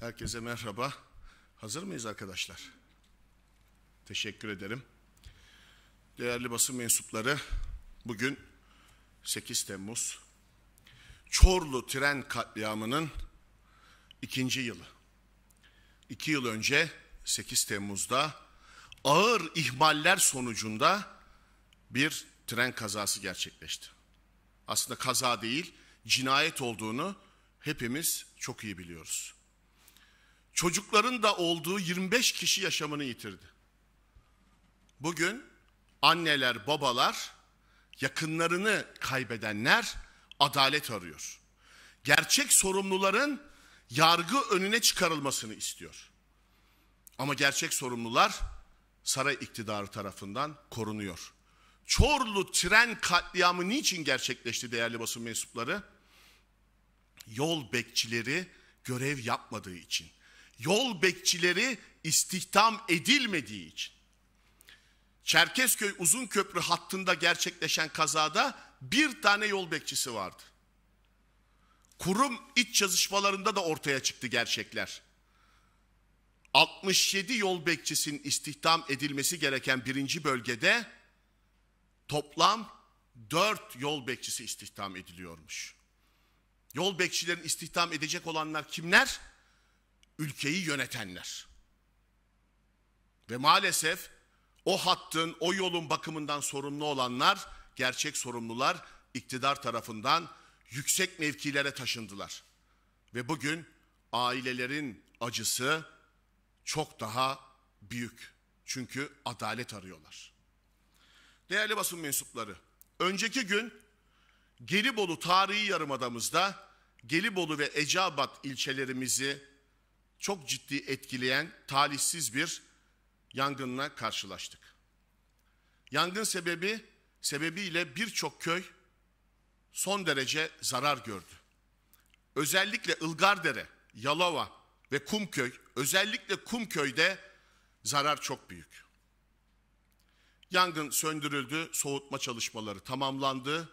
Herkese merhaba. Hazır mıyız arkadaşlar? Teşekkür ederim. Değerli basın mensupları, bugün 8 Temmuz Çorlu tren katliamının ikinci yılı. İki yıl önce 8 Temmuz'da ağır ihmaller sonucunda bir tren kazası gerçekleşti. Aslında kaza değil, cinayet olduğunu hepimiz çok iyi biliyoruz çocukların da olduğu 25 kişi yaşamını yitirdi. Bugün anneler, babalar, yakınlarını kaybedenler adalet arıyor. Gerçek sorumluların yargı önüne çıkarılmasını istiyor. Ama gerçek sorumlular saray iktidarı tarafından korunuyor. Çorlu tren katliamı niçin gerçekleşti değerli basın mensupları? Yol bekçileri görev yapmadığı için yol bekçileri istihdam edilmediği için. Çerkezköy Uzun Köprü hattında gerçekleşen kazada bir tane yol bekçisi vardı. Kurum iç çalışmalarında da ortaya çıktı gerçekler. 67 yol bekçisinin istihdam edilmesi gereken birinci bölgede toplam 4 yol bekçisi istihdam ediliyormuş. Yol bekçilerin istihdam edecek olanlar kimler? ülkeyi yönetenler. Ve maalesef o hattın, o yolun bakımından sorumlu olanlar, gerçek sorumlular iktidar tarafından yüksek mevkilere taşındılar. Ve bugün ailelerin acısı çok daha büyük. Çünkü adalet arıyorlar. Değerli basın mensupları, önceki gün Gelibolu tarihi yarımadamızda Gelibolu ve Eceabat ilçelerimizi çok ciddi etkileyen talihsiz bir yangınla karşılaştık. Yangın sebebi sebebiyle birçok köy son derece zarar gördü. Özellikle Ilgardere, Yalova ve Kumköy, özellikle Kumköy'de zarar çok büyük. Yangın söndürüldü, soğutma çalışmaları tamamlandı.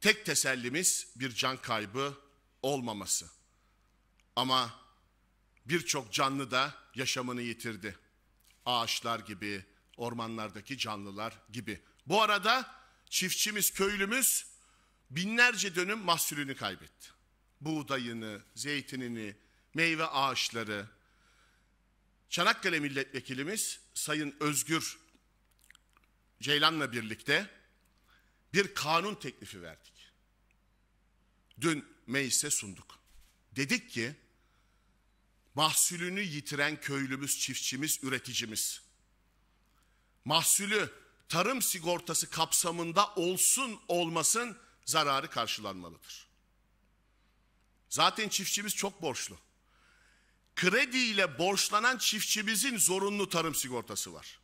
Tek tesellimiz bir can kaybı olmaması. Ama Birçok canlı da yaşamını yitirdi. Ağaçlar gibi, ormanlardaki canlılar gibi. Bu arada çiftçimiz, köylümüz binlerce dönüm mahsulünü kaybetti. Buğdayını, zeytinini, meyve ağaçları. Çanakkale milletvekilimiz Sayın Özgür Ceylan'la birlikte bir kanun teklifi verdik. Dün meclise sunduk. Dedik ki Mahsulünü yitiren köylümüz, çiftçimiz, üreticimiz. Mahsulü tarım sigortası kapsamında olsun olmasın zararı karşılanmalıdır. Zaten çiftçimiz çok borçlu. Krediyle borçlanan çiftçimizin zorunlu tarım sigortası var.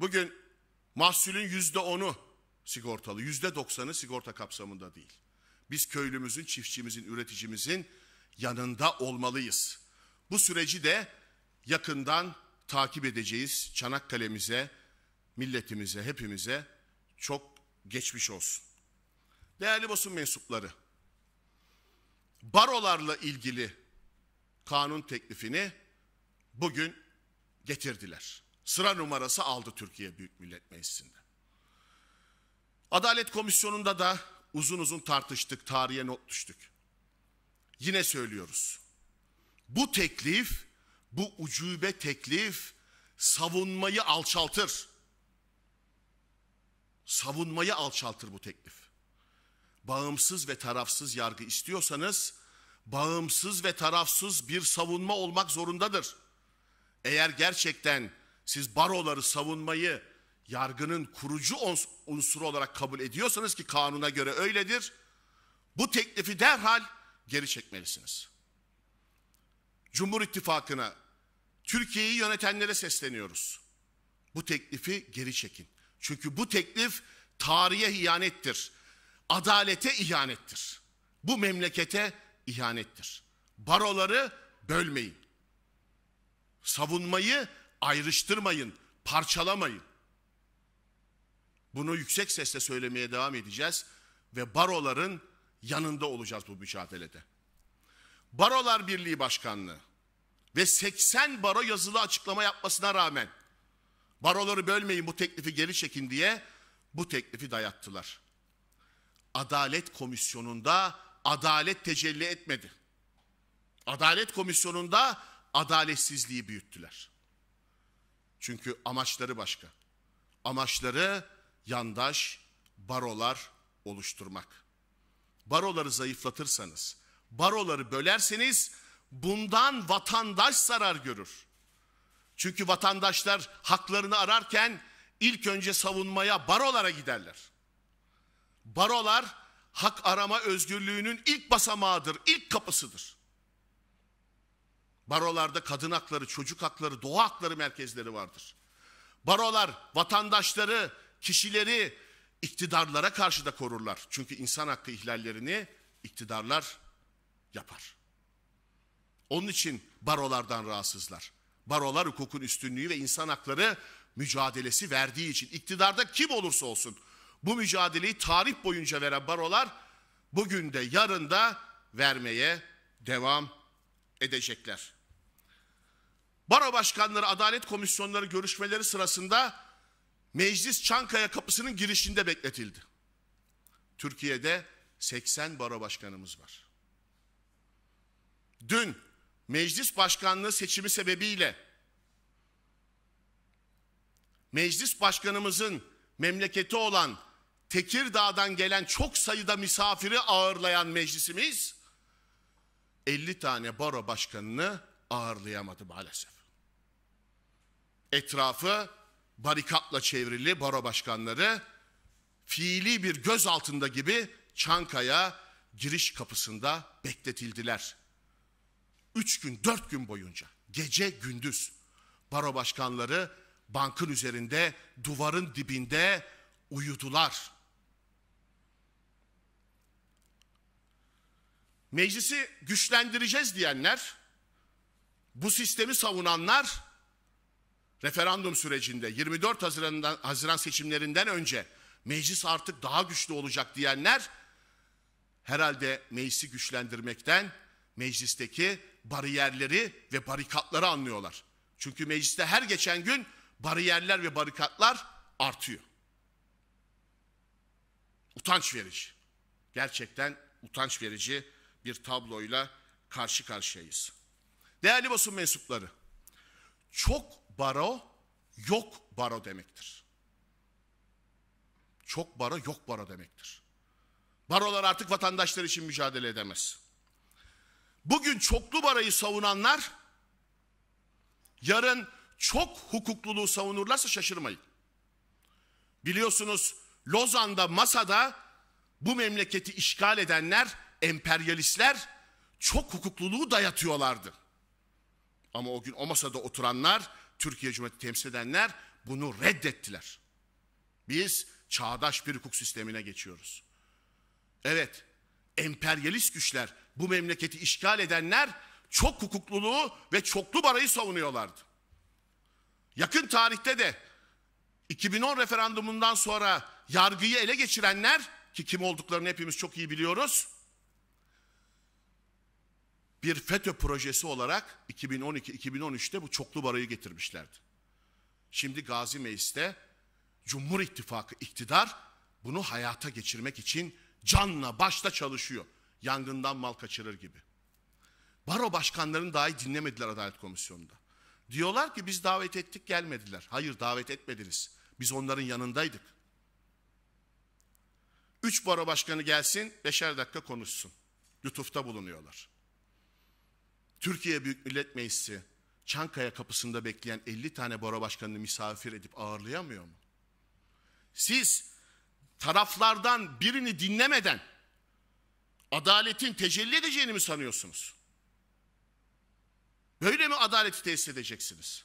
Bugün mahsulün yüzde onu sigortalı, yüzde doksanı sigorta kapsamında değil. Biz köylümüzün, çiftçimizin, üreticimizin yanında olmalıyız. Bu süreci de yakından takip edeceğiz. Çanakkale'mize, milletimize, hepimize çok geçmiş olsun. Değerli basın mensupları, barolarla ilgili kanun teklifini bugün getirdiler. Sıra numarası aldı Türkiye Büyük Millet Meclisi'nde. Adalet Komisyonu'nda da uzun uzun tartıştık, tarihe not düştük. Yine söylüyoruz. Bu teklif, bu ucube teklif savunmayı alçaltır. Savunmayı alçaltır bu teklif. Bağımsız ve tarafsız yargı istiyorsanız bağımsız ve tarafsız bir savunma olmak zorundadır. Eğer gerçekten siz baroları savunmayı yargının kurucu unsuru olarak kabul ediyorsanız ki kanuna göre öyledir. Bu teklifi derhal geri çekmelisiniz. Cumhur İttifakı'na, Türkiye'yi yönetenlere sesleniyoruz. Bu teklifi geri çekin. Çünkü bu teklif tarihe ihanettir. Adalete ihanettir. Bu memlekete ihanettir. Baroları bölmeyin. Savunmayı ayrıştırmayın, parçalamayın. Bunu yüksek sesle söylemeye devam edeceğiz ve baroların yanında olacağız bu mücadelede. Barolar Birliği Başkanlığı ve 80 baro yazılı açıklama yapmasına rağmen baroları bölmeyin bu teklifi geri çekin diye bu teklifi dayattılar. Adalet Komisyonu'nda adalet tecelli etmedi. Adalet Komisyonu'nda adaletsizliği büyüttüler. Çünkü amaçları başka. Amaçları yandaş barolar oluşturmak baroları zayıflatırsanız, baroları bölerseniz bundan vatandaş zarar görür. Çünkü vatandaşlar haklarını ararken ilk önce savunmaya barolara giderler. Barolar hak arama özgürlüğünün ilk basamağıdır, ilk kapısıdır. Barolarda kadın hakları, çocuk hakları, doğa hakları merkezleri vardır. Barolar vatandaşları, kişileri iktidarlara karşı da korurlar. Çünkü insan hakkı ihlallerini iktidarlar yapar. Onun için barolardan rahatsızlar. Barolar hukukun üstünlüğü ve insan hakları mücadelesi verdiği için iktidarda kim olursa olsun bu mücadeleyi tarih boyunca veren barolar bugün de yarın da vermeye devam edecekler. Baro başkanları adalet komisyonları görüşmeleri sırasında Meclis Çankaya kapısının girişinde bekletildi. Türkiye'de 80 baro başkanımız var. Dün meclis başkanlığı seçimi sebebiyle meclis başkanımızın memleketi olan Tekirdağ'dan gelen çok sayıda misafiri ağırlayan meclisimiz 50 tane baro başkanını ağırlayamadı maalesef. Etrafı barikatla çevrili baro başkanları fiili bir göz altında gibi Çankaya giriş kapısında bekletildiler. Üç gün, dört gün boyunca gece gündüz baro başkanları bankın üzerinde, duvarın dibinde uyudular. Meclisi güçlendireceğiz diyenler, bu sistemi savunanlar referandum sürecinde 24 Haziran'dan, Haziran seçimlerinden önce meclis artık daha güçlü olacak diyenler herhalde meclisi güçlendirmekten meclisteki bariyerleri ve barikatları anlıyorlar. Çünkü mecliste her geçen gün bariyerler ve barikatlar artıyor. Utanç verici. Gerçekten utanç verici bir tabloyla karşı karşıyayız. Değerli basın mensupları, çok baro yok baro demektir. Çok baro yok baro demektir. Barolar artık vatandaşlar için mücadele edemez. Bugün çoklu barayı savunanlar yarın çok hukukluluğu savunurlarsa şaşırmayın. Biliyorsunuz Lozan'da masada bu memleketi işgal edenler, emperyalistler çok hukukluluğu dayatıyorlardı. Ama o gün o masada oturanlar Türkiye Cumhuriyeti temsil edenler bunu reddettiler. Biz çağdaş bir hukuk sistemine geçiyoruz. Evet, emperyalist güçler, bu memleketi işgal edenler çok hukukluluğu ve çoklu barayı savunuyorlardı. Yakın tarihte de 2010 referandumundan sonra yargıyı ele geçirenler ki kim olduklarını hepimiz çok iyi biliyoruz bir FETÖ projesi olarak 2012-2013'te bu çoklu barayı getirmişlerdi. Şimdi Gazi Meclis'te Cumhur İttifakı iktidar bunu hayata geçirmek için canla başla çalışıyor. Yangından mal kaçırır gibi. Baro başkanlarını dahi dinlemediler Adalet Komisyonu'nda. Diyorlar ki biz davet ettik gelmediler. Hayır davet etmediniz. Biz onların yanındaydık. Üç baro başkanı gelsin beşer dakika konuşsun. Lütufta bulunuyorlar. Türkiye Büyük Millet Meclisi Çankaya kapısında bekleyen 50 tane baro başkanını misafir edip ağırlayamıyor mu? Siz taraflardan birini dinlemeden adaletin tecelli edeceğini mi sanıyorsunuz? Böyle mi adaleti tesis edeceksiniz?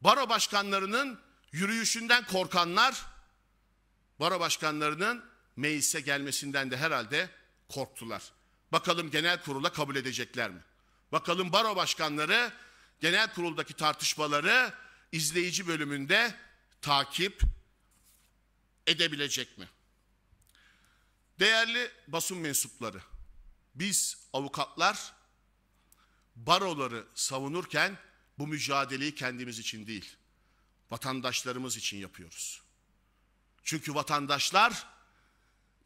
Baro başkanlarının yürüyüşünden korkanlar, baro başkanlarının meclise gelmesinden de herhalde korktular. Bakalım genel kurula kabul edecekler mi? Bakalım baro başkanları genel kuruldaki tartışmaları izleyici bölümünde takip edebilecek mi? Değerli basın mensupları, biz avukatlar baroları savunurken bu mücadeleyi kendimiz için değil, vatandaşlarımız için yapıyoruz. Çünkü vatandaşlar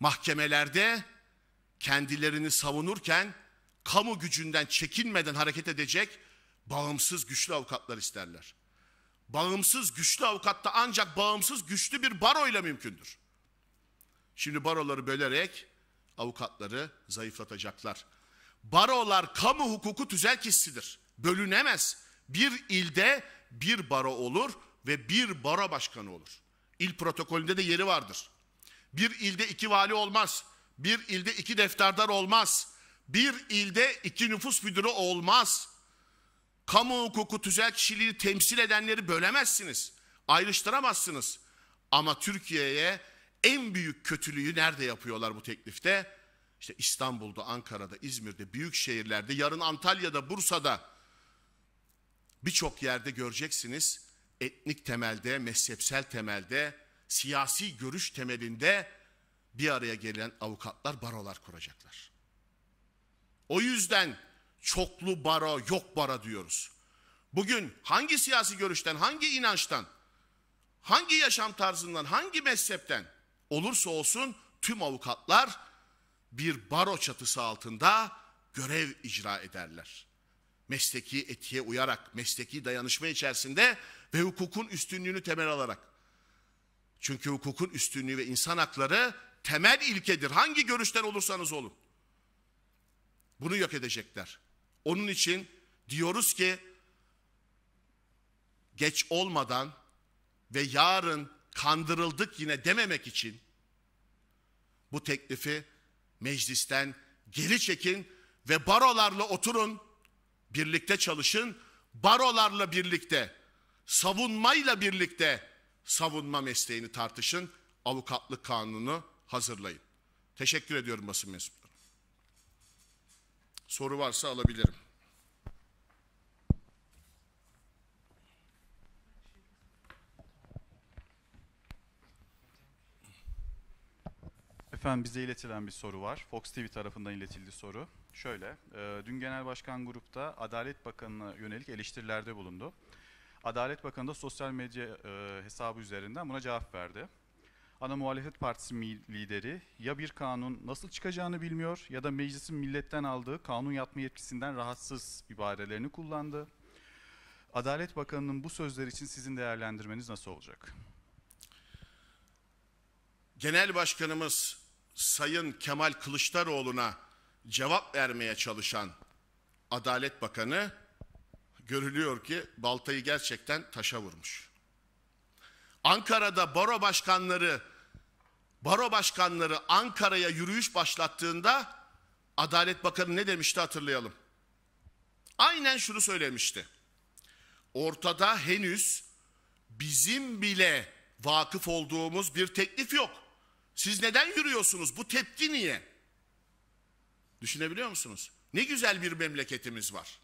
mahkemelerde kendilerini savunurken kamu gücünden çekinmeden hareket edecek bağımsız güçlü avukatlar isterler. Bağımsız güçlü avukat da ancak bağımsız güçlü bir ile mümkündür. Şimdi baroları bölerek avukatları zayıflatacaklar. Barolar kamu hukuku tüzel kişisidir. Bölünemez. Bir ilde bir baro olur ve bir baro başkanı olur. İl protokolünde de yeri vardır. Bir ilde iki vali olmaz. Bir ilde iki defterdar olmaz. Bir ilde iki nüfus müdürü olmaz. Kamu hukuku tüzel tüzelçiliği temsil edenleri bölemezsiniz. Ayrıştıramazsınız. Ama Türkiye'ye en büyük kötülüğü nerede yapıyorlar bu teklifte? İşte İstanbul'da, Ankara'da, İzmir'de, büyük şehirlerde, yarın Antalya'da, Bursa'da birçok yerde göreceksiniz etnik temelde, mezhepsel temelde, siyasi görüş temelinde bir araya gelen avukatlar barolar kuracaklar. O yüzden çoklu baro, yok baro diyoruz. Bugün hangi siyasi görüşten, hangi inançtan, hangi yaşam tarzından, hangi mezhepten olursa olsun tüm avukatlar bir baro çatısı altında görev icra ederler. Mesleki etiğe uyarak, mesleki dayanışma içerisinde ve hukukun üstünlüğünü temel alarak. Çünkü hukukun üstünlüğü ve insan hakları temel ilkedir. Hangi görüşten olursanız olun. Bunu yok edecekler. Onun için diyoruz ki geç olmadan ve yarın kandırıldık yine dememek için bu teklifi meclisten geri çekin ve barolarla oturun, birlikte çalışın. Barolarla birlikte, savunmayla birlikte savunma mesleğini tartışın. Avukatlık kanunu hazırlayın. Teşekkür ediyorum basın mensupları. Soru varsa alabilirim. Efendim bize iletilen bir soru var. Fox TV tarafından iletildi soru. Şöyle, e, dün Genel Başkan Grup'ta Adalet Bakanı'na yönelik eleştirilerde bulundu. Adalet Bakanı da sosyal medya e, hesabı üzerinden buna cevap verdi ana muhalefet partisi lideri ya bir kanun nasıl çıkacağını bilmiyor ya da meclisin milletten aldığı kanun yapma yetkisinden rahatsız ibarelerini kullandı. Adalet Bakanı'nın bu sözler için sizin değerlendirmeniz nasıl olacak? Genel Başkanımız Sayın Kemal Kılıçdaroğlu'na cevap vermeye çalışan Adalet Bakanı görülüyor ki baltayı gerçekten taşa vurmuş. Ankara'da baro başkanları baro başkanları Ankara'ya yürüyüş başlattığında Adalet Bakanı ne demişti hatırlayalım. Aynen şunu söylemişti. Ortada henüz bizim bile vakıf olduğumuz bir teklif yok. Siz neden yürüyorsunuz? Bu tepki niye? Düşünebiliyor musunuz? Ne güzel bir memleketimiz var.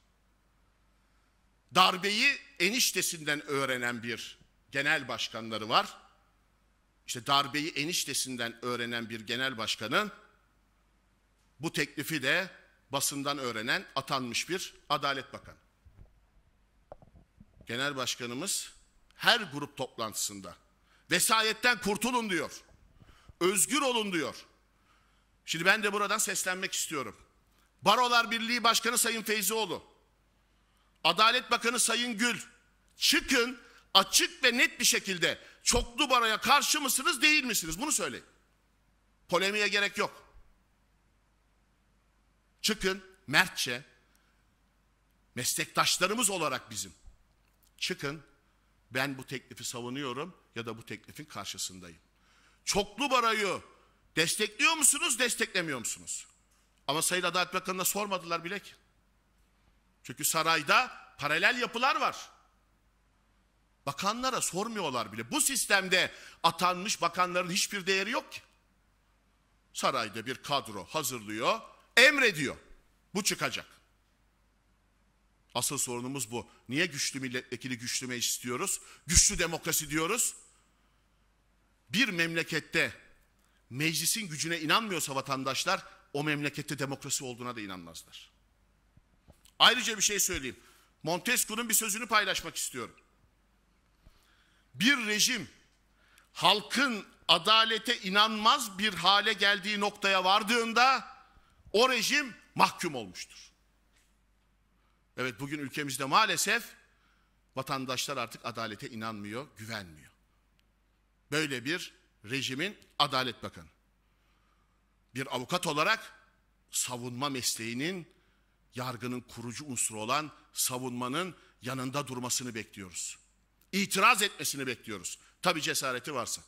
Darbeyi eniştesinden öğrenen bir genel başkanları var işte darbeyi eniştesinden öğrenen bir genel başkanın bu teklifi de basından öğrenen atanmış bir Adalet Bakanı. Genel Başkanımız her grup toplantısında vesayetten kurtulun diyor. Özgür olun diyor. Şimdi ben de buradan seslenmek istiyorum. Barolar Birliği Başkanı Sayın Feyzioğlu, Adalet Bakanı Sayın Gül, çıkın açık ve net bir şekilde çoklu baraya karşı mısınız değil misiniz? Bunu söyleyin. Polemiğe gerek yok. Çıkın mertçe meslektaşlarımız olarak bizim. Çıkın ben bu teklifi savunuyorum ya da bu teklifin karşısındayım. Çoklu barayı destekliyor musunuz, desteklemiyor musunuz? Ama Sayın Adalet Bakanı'na sormadılar bile ki. Çünkü sarayda paralel yapılar var. Bakanlara sormuyorlar bile. Bu sistemde atanmış bakanların hiçbir değeri yok ki. Sarayda bir kadro hazırlıyor, emrediyor. Bu çıkacak. Asıl sorunumuz bu. Niye güçlü milletvekili güçlü meclis istiyoruz? Güçlü demokrasi diyoruz. Bir memlekette meclisin gücüne inanmıyorsa vatandaşlar o memlekette demokrasi olduğuna da inanmazlar. Ayrıca bir şey söyleyeyim. Montesquieu'nun bir sözünü paylaşmak istiyorum bir rejim halkın adalete inanmaz bir hale geldiği noktaya vardığında o rejim mahkum olmuştur. Evet bugün ülkemizde maalesef vatandaşlar artık adalete inanmıyor, güvenmiyor. Böyle bir rejimin Adalet Bakanı. Bir avukat olarak savunma mesleğinin yargının kurucu unsuru olan savunmanın yanında durmasını bekliyoruz itiraz etmesini bekliyoruz. Tabi cesareti varsa.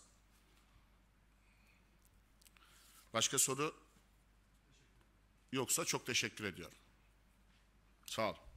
Başka soru yoksa çok teşekkür ediyorum. Sağ olun.